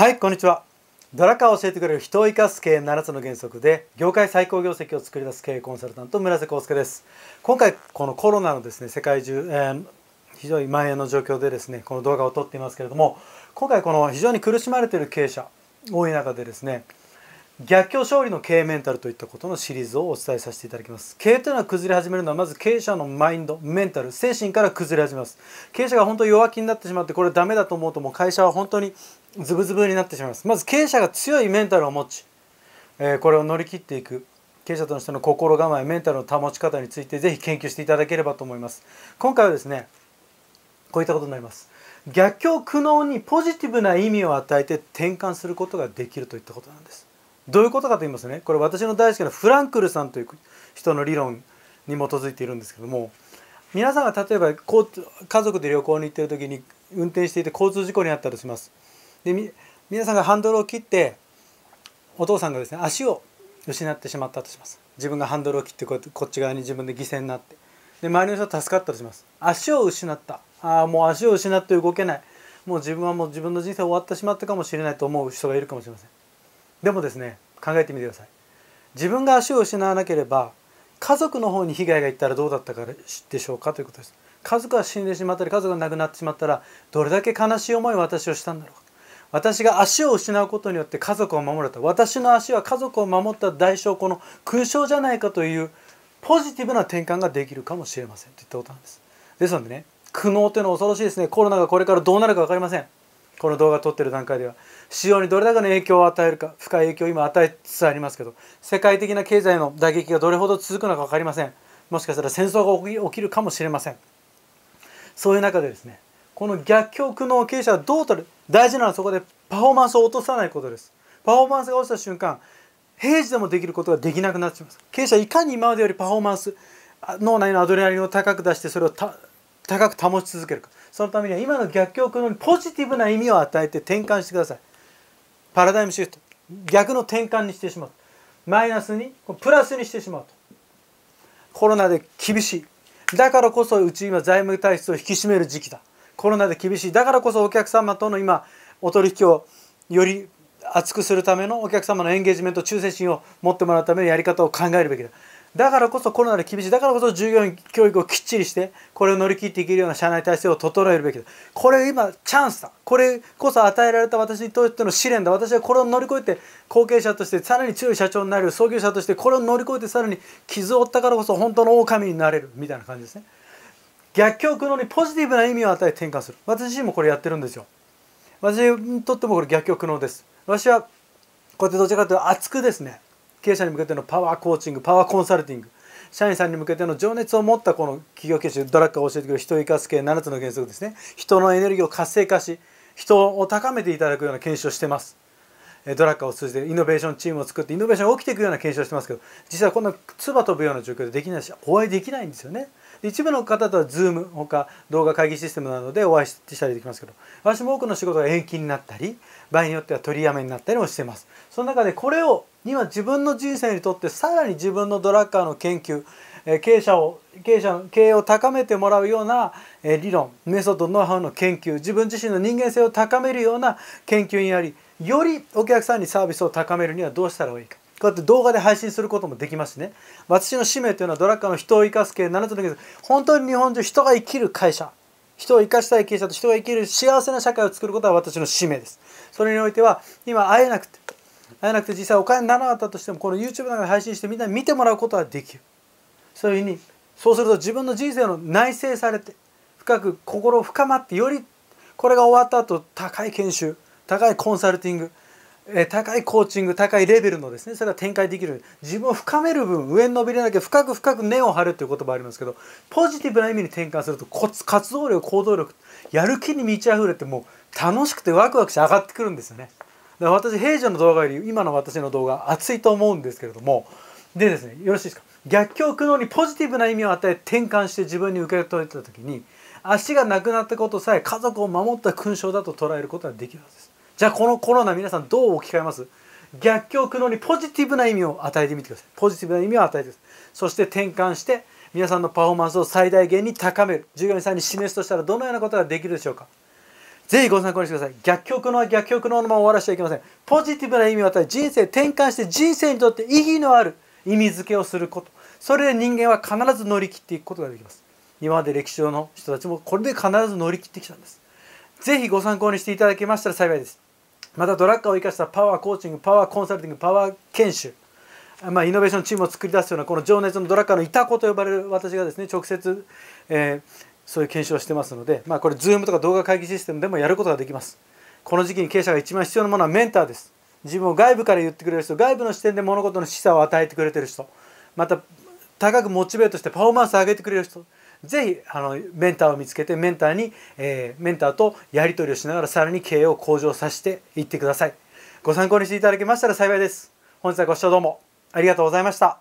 はいこんにちはドラカーを教えてくれる人を生かす経営7つの原則で業界最高業績を作り出す経営コンサルタント村瀬康介です今回このコロナのですね世界中、えー、非常に蔓延の状況でですねこの動画を撮っていますけれども今回この非常に苦しまれている経営者多い中でですね逆境勝利の経営メンタルといったことのシリーズをお伝えさせていただきます経営というのは崩れ始めるのはまず経営者のマインドメンタル精神から崩れ始めます経営者が本当に弱気になってしまってこれダメだと思うともう会社は本当にズブズブになってしまいますまず経営者が強いメンタルを持ち、えー、これを乗り切っていく経営者としての心構えメンタルの保ち方についてぜひ研究していただければと思います今回はですねこういったことになります逆境苦悩にポジティブな意味を与えて転換することができるといったことなんですどういうことかと言いますとねこれ私の大好きなフランクルさんという人の理論に基づいているんですけども皆さんが例えば家族で旅行に行ってる時に運転していて交通事故に遭ったりしますで皆さんがハンドルを切ってお父さんがですね足を失ってしまったとします自分がハンドルを切ってこっち側に自分で犠牲になってで周りの人は助かったとします足を失ったああもう足を失って動けないもう自分はもう自分の人生終わってしまったかもしれないと思う人がいるかもしれませんでもですね考えてみてください自分が足を失わなければ家族の方に被害がいったらどうだったかでしょうかということです家族が死んでしまったり家族が亡くなってしまったらどれだけ悲しい思いを私をしたんだろうか私が足を失うことによって家族を守れた私の足は家族を守った代償この勲章じゃないかというポジティブな転換ができるかもしれませんといったことなんですですのでね苦悩というのは恐ろしいですねコロナがこれからどうなるか分かりませんこの動画を撮ってる段階では市場にどれだけの影響を与えるか深い影響を今与えつつありますけど世界的な経済の打撃がどれほど続くのか分かりませんもしかしたら戦争が起きるかもしれませんそういう中でですねこの逆境苦悩経営者はどうとる大事なのはそこでパフォーマンスを落とさないことですパフォーマンスが落ちた瞬間平時でもできることができなくなってしまいます経営者いかに今までよりパフォーマンス脳内のアドレナリンを高く出してそれを高く保ち続けるかそのためには今の逆境苦悩にポジティブな意味を与えて転換してくださいパラダイムシフト逆の転換にしてしまうマイナスにプラスにしてしまうとコロナで厳しいだからこそうち今財務体質を引き締める時期だコロナで厳しいだからこそお客様との今お取引をより厚くするためのお客様のエンゲージメント忠誠心を持ってもらうためのやり方を考えるべきだだからこそコロナで厳しいだからこそ従業員教育をきっちりしてこれを乗り切っていけるような社内体制を整えるべきだこれ今チャンスだこれこそ与えられた私にとっての試練だ私はこれを乗り越えて後継者としてさらに強い社長になれる創業者としてこれを乗り越えてさらに傷を負ったからこそ本当の狼になれるみたいな感じですね。逆境苦悩にポジティブな意味を与え転換する私自身もこれやってるんですよ私にとってもこれ逆境苦悩です私はこうやってどちらかというと熱くですね経営者に向けてのパワーコーチングパワーコンサルティング社員さんに向けての情熱を持ったこの企業研修ドラッカーを教えてくれる人を生かす系7つの原則ですね人のエネルギーを活性化し人を高めていただくような研修をしてますドラッカーを通じてイノベーションチームを作ってイノベーションが起きていくような研修をしてますけど実はこんな唾飛ぶような状況でできないしお会いできないんですよね一部の方とは Zoom か動画会議システムなどでお会いしたりできますけど私も多くの仕事が延期になったり場合によっては取りやめになったりもしてますその中でこれを今自分の人生にとってさらに自分のドラッカーの研究経営者を経営者経営を高めてもらうような理論メソッドノウハウの研究自分自身の人間性を高めるような研究にありよりお客さんにサービスを高めるにはどうしたらいいかこうやって動画で配信することもできますしね私の使命というのはドラッカーの人を生かす系7つのけど、本当に日本中人が生きる会社人を生かしたい経営者と人が生きる幸せな社会を作ることは私の使命ですそれにおいては今会えなくて会えなくて実際お金にならなかったとしてもこの YouTube なんかで配信してみんなに見てもらうことはできるそういうふうにそうすると自分の人生の内省されて深く心深まってよりこれが終わった後高い研修高いコンサルティング高いコーチング高いレベルのですねそれが展開できる自分を深める分上に伸びれなきゃ深く深く根を張るという言葉ありますけどポジティブな意味に転換するとコツ活動力行動力やる気に満ち溢れてもう楽しくてワクワクして上がってくるんですよね。だから私平常の動画より今の私の動画熱いと思うんですけれどもでですねよろしいですか逆境苦悩にポジティブな意味を与え転換して自分に受け取れた時に足がなくなったことさえ家族を守った勲章だと捉えることができるはずです。じゃあこのコロナ皆さんどう置き換えます逆境苦悩にポジティブな意味を与えてみてくださいポジティブな意味を与えてくださいそして転換して皆さんのパフォーマンスを最大限に高める従業員さんに示すとしたらどのようなことができるでしょうかぜひご参考にしてください逆境苦悩は逆境苦悩のまま終わらせちゃいけませんポジティブな意味を与え人生転換して人生にとって意義のある意味づけをすることそれで人間は必ず乗り切っていくことができます今まで歴史上の人たちもこれで必ず乗り切ってきたんですぜひご参考にしていただけましたら幸いですまたドラッカーを生かしたパワーコーチングパワーコンサルティングパワー研修まあ、イノベーションチームを作り出すようなこの情熱のドラッカーのいた子と呼ばれる私がですね直接、えー、そういう研修をしてますので、まあ、これズームとか動画会議システムでもやることができますこの時期に経営者が一番必要なものはメンターです自分を外部から言ってくれる人外部の視点で物事の示唆を与えてくれてる人また高くモチベートしてパフォーマンスを上げてくれる人ぜひあのメンターを見つけてメンターに、えー、メンターとやり取りをしながらさらに経営を向上させていってくださいご参考にしていただけましたら幸いです本日はご視聴どうもありがとうございました